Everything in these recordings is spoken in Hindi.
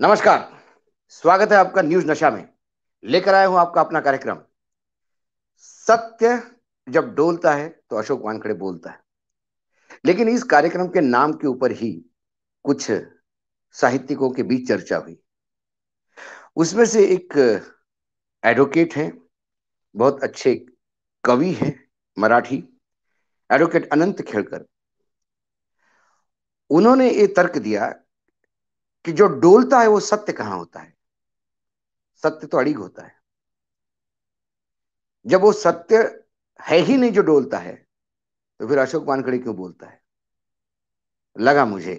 नमस्कार स्वागत है आपका न्यूज नशा में लेकर आया हूं आपका अपना कार्यक्रम सत्य जब डोलता है तो अशोक वानखड़े बोलता है लेकिन इस कार्यक्रम के नाम के ऊपर ही कुछ साहित्यिकों के बीच चर्चा हुई उसमें से एक एडवोकेट है बहुत अच्छे कवि हैं मराठी एडवोकेट अनंत खेड़कर उन्होंने ये तर्क दिया कि जो डोलता है वो सत्य कहां होता है सत्य तो अड़िग होता है जब वो सत्य है ही नहीं जो डोलता है तो फिर अशोक पानखड़े क्यों बोलता है लगा मुझे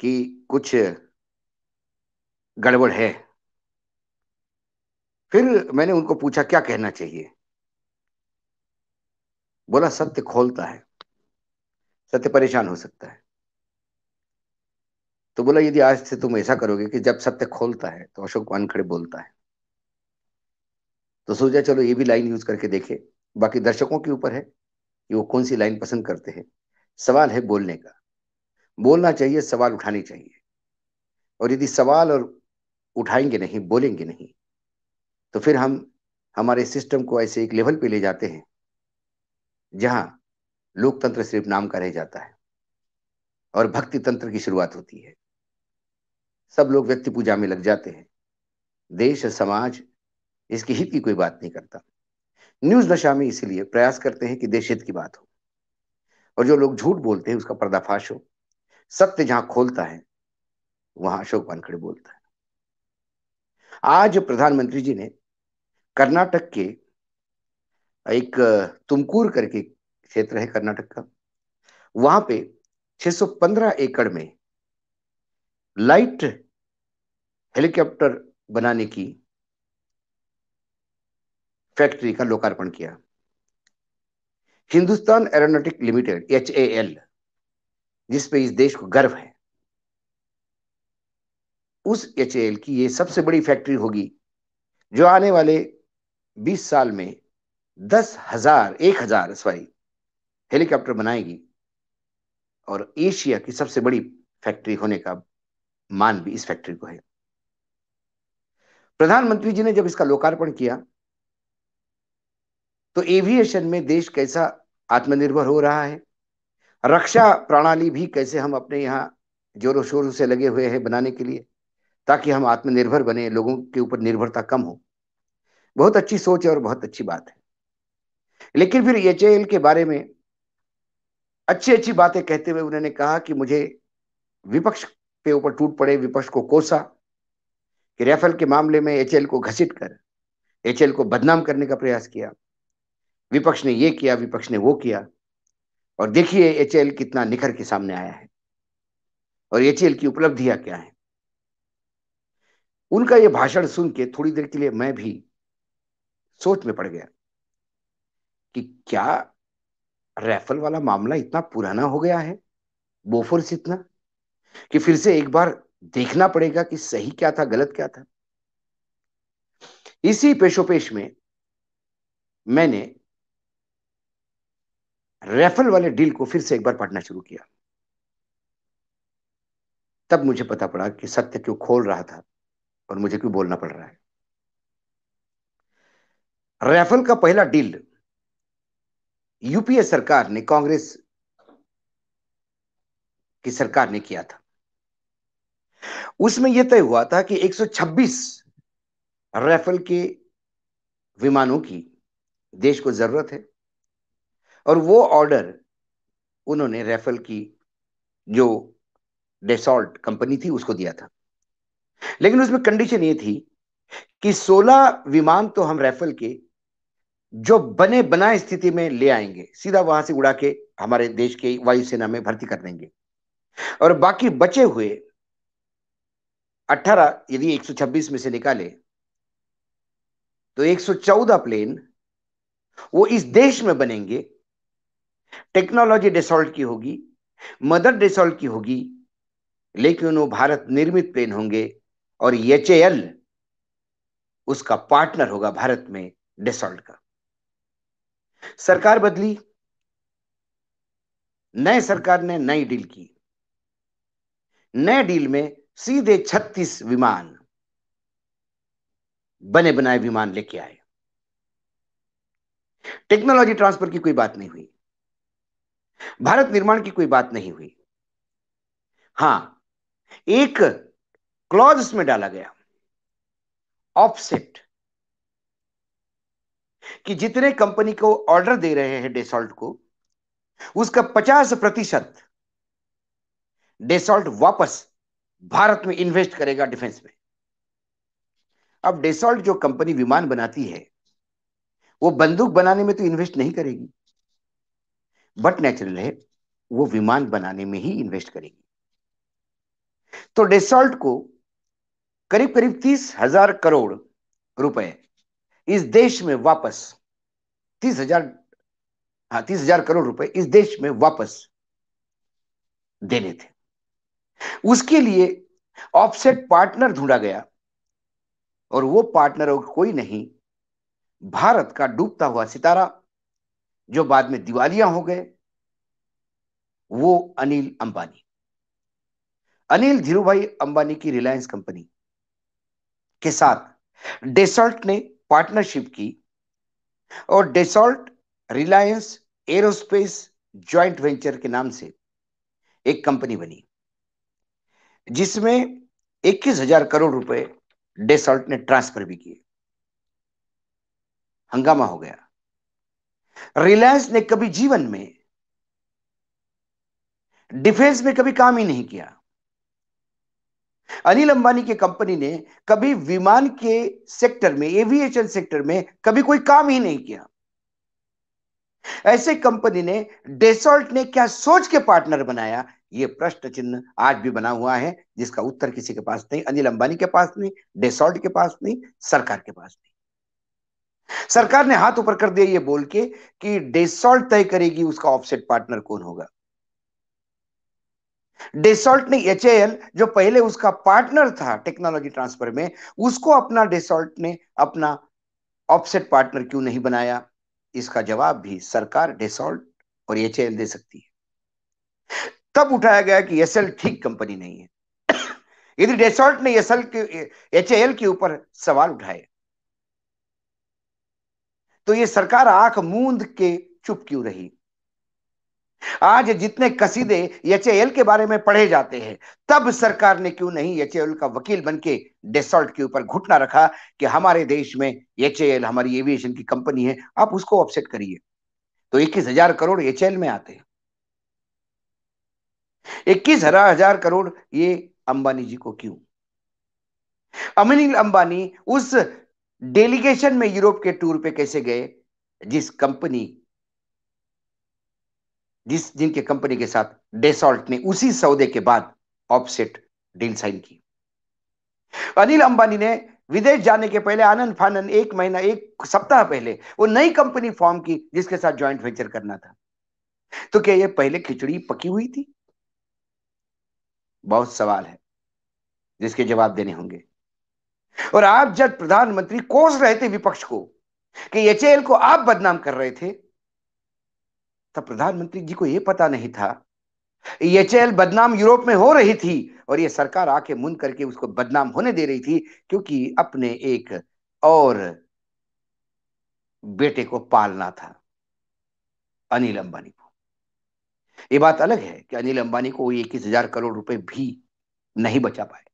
कि कुछ गड़बड़ है फिर मैंने उनको पूछा क्या कहना चाहिए बोला सत्य खोलता है सत्य परेशान हो सकता है तो बोला यदि आज से तुम ऐसा करोगे कि जब सत्य खोलता है तो अशोक खड़े बोलता है तो सोचा चलो ये भी लाइन यूज करके देखे बाकी दर्शकों के ऊपर है कि वो कौन सी लाइन पसंद करते हैं सवाल है बोलने का बोलना चाहिए सवाल उठाने चाहिए और यदि सवाल और उठाएंगे नहीं बोलेंगे नहीं तो फिर हम हमारे सिस्टम को ऐसे एक लेवल पे ले जाते हैं जहाँ लोकतंत्र सिर्फ नाम का रह जाता है और भक्ति तंत्र की शुरुआत होती है सब लोग व्यक्ति पूजा में लग जाते हैं देश समाज इसके हित की कोई बात नहीं करता न्यूज नशा में इसलिए प्रयास करते हैं कि देश हित की बात हो और जो लोग झूठ बोलते हैं उसका पर्दाफाश हो सत्य जहां खोलता है वहां अशोक वानखड़े बोलता है आज प्रधानमंत्री जी ने कर्नाटक के एक तुमकूर करके क्षेत्र है कर्नाटक का वहां पे 615 एकड़ में लाइट हेलीकॉप्टर बनाने की फैक्ट्री का लोकार्पण किया Hindustan aeronautic limited H A L जिसपे इस देश को गर्व है उस एच ए एल की ये सबसे बड़ी फैक्ट्री होगी जो आने वाले 20 साल में दस हजार एक हजार सॉरी हेलीकॉप्टर बनाएगी और एशिया की सबसे बड़ी फैक्ट्री होने का मान भी इस फैक्ट्री को है प्रधानमंत्री जी ने जब इसका लोकार्पण किया तो एविएशन में देश कैसा आत्मनिर्भर हो रहा है रक्षा प्रणाली भी कैसे हम अपने यहाँ जोरों शोरों से लगे हुए हैं बनाने के लिए ताकि हम आत्मनिर्भर बने लोगों के ऊपर निर्भरता कम हो बहुत अच्छी सोच है और बहुत अच्छी बात है लेकिन फिर एच के बारे में अच्छी अच्छी बातें कहते हुए उन्होंने कहा कि मुझे विपक्ष के ऊपर टूट पड़े विपक्ष को कोसा कि राफेल के मामले में एचएल को घसीट कर एचएल को बदनाम करने का प्रयास किया विपक्ष ने ये किया विपक्ष ने वो किया और देखिए एचएल कितना निखर के सामने आया है और एचएल की उपलब्धियां क्या है उनका यह भाषण सुन के थोड़ी देर के लिए मैं भी सोच में पड़ गया कि क्या रैफल वाला मामला इतना पुराना हो गया है बोफोर्स इतना कि फिर से एक बार देखना पड़ेगा कि सही क्या था गलत क्या था इसी पेशोपेश में मैंने रेफल वाले डील को फिर से एक बार पढ़ना शुरू किया तब मुझे पता पड़ा कि सत्य क्यों खोल रहा था और मुझे क्यों बोलना पड़ रहा है रेफल का पहला डील यूपीए सरकार ने कांग्रेस की सरकार ने किया था उसमें यह तय हुआ था कि 126 राइफल के विमानों की देश को जरूरत है और वो ऑर्डर उन्होंने राइफल की जो डेसॉल्ट कंपनी थी उसको दिया था लेकिन उसमें कंडीशन ये थी कि 16 विमान तो हम राइफल के जो बने बनाए स्थिति में ले आएंगे सीधा वहां से उड़ा के हमारे देश के वायुसेना में भर्ती कर देंगे और बाकी बचे हुए 18 यदि 126 में से निकाले तो 114 प्लेन वो इस देश में बनेंगे टेक्नोलॉजी डिसॉल्ट की होगी मदर डिसॉल्ट की होगी लेकिन वो भारत निर्मित प्लेन होंगे और एच उसका पार्टनर होगा भारत में डिसॉल्ट का सरकार बदली नए सरकार ने नई डील की नए डील में सीधे 36 विमान बने बनाए विमान लेके आए टेक्नोलॉजी ट्रांसफर की कोई बात नहीं हुई भारत निर्माण की कोई बात नहीं हुई हां एक क्लॉज इसमें डाला गया ऑफसेट कि जितने कंपनी को ऑर्डर दे रहे हैं डेसॉल्ट को उसका 50 प्रतिशत डेसॉल्ट वापस भारत में इन्वेस्ट करेगा डिफेंस में अब डेसॉल्ट जो कंपनी विमान बनाती है वो बंदूक बनाने में तो इन्वेस्ट नहीं करेगी बट नेचुरल है वो विमान बनाने में ही इन्वेस्ट करेगी तो डेसॉल्ट को करीब करीब तीस हजार करोड़ रुपए इस देश में वापस तीस हजार हाँ तीस हजार करोड़ रुपए इस देश में वापस देने थे उसके लिए ऑफसेट पार्टनर ढूंढा गया और वो पार्टनर और कोई नहीं भारत का डूबता हुआ सितारा जो बाद में दिवालिया हो गए वो अनिल अंबानी अनिल धीरूभाई अंबानी की रिलायंस कंपनी के साथ डेसॉल्ट ने पार्टनरशिप की और Dassault Reliance Aerospace joint venture के नाम से एक कंपनी बनी जिसमें इक्कीस हजार करोड़ रुपए डेसॉल्ट ने ट्रांसफर भी किए हंगामा हो गया रिलायंस ने कभी जीवन में डिफेंस में कभी काम ही नहीं किया अनिल अंबानी की कंपनी ने कभी विमान के सेक्टर में एविएशन सेक्टर में कभी कोई काम ही नहीं किया ऐसे कंपनी ने डेसॉल्ट ने क्या सोच के पार्टनर बनाया ये प्रश्न चिन्ह आज भी बना हुआ है जिसका उत्तर किसी के पास नहीं अनिल अंबानी के पास नहीं डेसॉल्ट के पास नहीं सरकार के पास नहीं सरकार ने हाथ ऊपर कर दिया ये बोल के कि डेसॉल्ट तय करेगी उसका ऑफसेट पार्टनर कौन होगा डेसॉल्ट ने एच जो पहले उसका पार्टनर था टेक्नोलॉजी ट्रांसफर में उसको अपना डेसॉल्ट ने अपना ऑफसेट पार्टनर क्यों नहीं बनाया इसका जवाब भी सरकार डेसॉल्ट और एच दे सकती है तब उठाया गया कि एस ठीक कंपनी नहीं है यदि डेसॉल्ट ने एस के एच के ऊपर सवाल उठाए तो ये सरकार आंख मूंद के चुप क्यों रही आज जितने कसीदे एच के बारे में पढ़े जाते हैं तब सरकार ने क्यों नहीं एच का वकील बन के डेसॉल्ट के ऊपर घुटना रखा कि हमारे देश में एच हमारी एविएशन की कंपनी है आप उसको ऑप्सेट करिए तो इक्कीस हजार करोड़ एच में आते हैं इक्कीस हजार करोड़ ये अंबानी जी को क्यों अनिल अंबानी उस डेलीगेशन में यूरोप के टूर पे कैसे गए जिस कंपनी जिस जिनके कंपनी के साथ डेसॉल्ट ने उसी सौदे के बाद ऑफसेट डील साइन की अनिल अंबानी ने विदेश जाने के पहले आनंद फानंद एक महीना एक सप्ताह पहले वो नई कंपनी फॉर्म की जिसके साथ ज्वाइंट वेंचर करना था तो क्या ये पहले खिचड़ी पकी हुई थी बहुत सवाल है जिसके जवाब देने होंगे और आप जब प्रधानमंत्री कोस रहे थे विपक्ष को कि एचएल को आप बदनाम कर रहे थे तब प्रधानमंत्री जी को यह पता नहीं था एचएल बदनाम यूरोप में हो रही थी और यह सरकार आके मुन करके उसको बदनाम होने दे रही थी क्योंकि अपने एक और बेटे को पालना था अनिल अंबानी को ये बात अलग है कि अनिल अंबानी को इक्कीस हजार करोड़ रुपए भी नहीं बचा पाए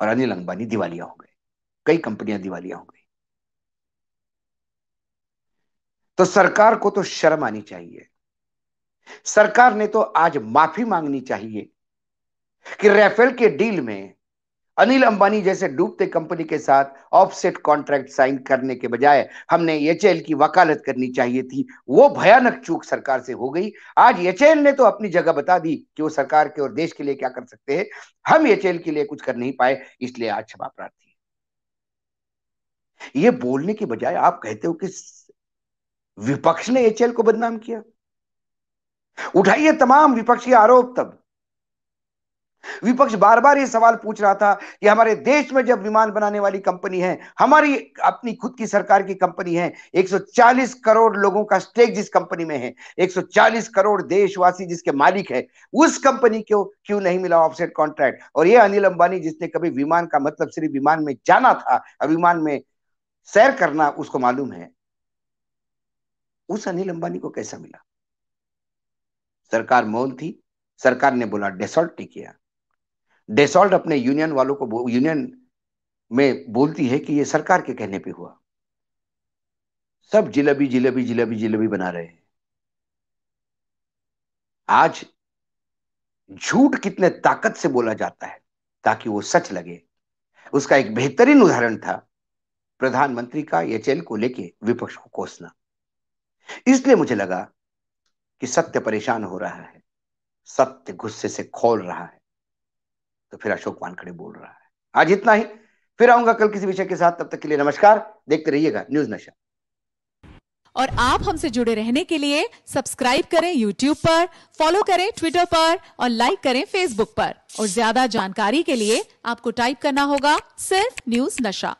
और अनिल अंबानी दिवालिया हो गए कई कंपनियां दिवालिया हो गई तो सरकार को तो शर्म आनी चाहिए सरकार ने तो आज माफी मांगनी चाहिए कि रेफेल के डील में अनिल अंबानी जैसे डूबते कंपनी के साथ ऑफसेट कॉन्ट्रैक्ट साइन करने के बजाय हमने एच की वकालत करनी चाहिए थी वो भयानक चूक सरकार से हो गई आज एच ने तो अपनी जगह बता दी कि वो सरकार के और देश के लिए क्या कर सकते हैं हम एच के लिए कुछ कर नहीं पाए इसलिए आज क्षमा प्रार्थी ये बोलने के बजाय आप कहते हो कि विपक्ष ने एच को बदनाम किया उठाइए तमाम विपक्षी आरोप तब विपक्ष बार बार ये सवाल पूछ रहा था कि हमारे देश में जब विमान बनाने वाली कंपनी है हमारी अपनी खुद की सरकार की कंपनी है 140 करोड़ लोगों का स्टेक जिस कंपनी में है 140 करोड़ देशवासी जिसके मालिक है उस कंपनी को क्यों नहीं मिला ऑफसेट कॉन्ट्रैक्ट और ये अनिल अंबानी जिसने कभी विमान का मतलब सिर्फ विमान में जाना था विमान में सैर करना उसको मालूम है उस अनिल अंबानी को कैसा मिला सरकार मौन थी सरकार ने बोला डेसॉल्ट किया डेसॉल्ट अपने यूनियन वालों को यूनियन में बोलती है कि ये सरकार के कहने पे हुआ सब जिलेबी जिलेबी जिलेबी जिलेबी बना रहे हैं आज झूठ कितने ताकत से बोला जाता है ताकि वो सच लगे उसका एक बेहतरीन उदाहरण था प्रधानमंत्री का चैन को लेके विपक्ष को कोसना इसलिए मुझे लगा कि सत्य परेशान हो रहा है सत्य गुस्से से खोल रहा है तो फिर अशोक वानखड़े बोल रहा है आज इतना ही फिर आऊंगा कल किसी विषय के साथ तब तक के लिए नमस्कार देखते रहिएगा न्यूज नशा और आप हमसे जुड़े रहने के लिए सब्सक्राइब करें यूट्यूब पर फॉलो करें ट्विटर पर और लाइक करें फेसबुक पर और ज्यादा जानकारी के लिए आपको टाइप करना होगा सिर्फ न्यूज नशा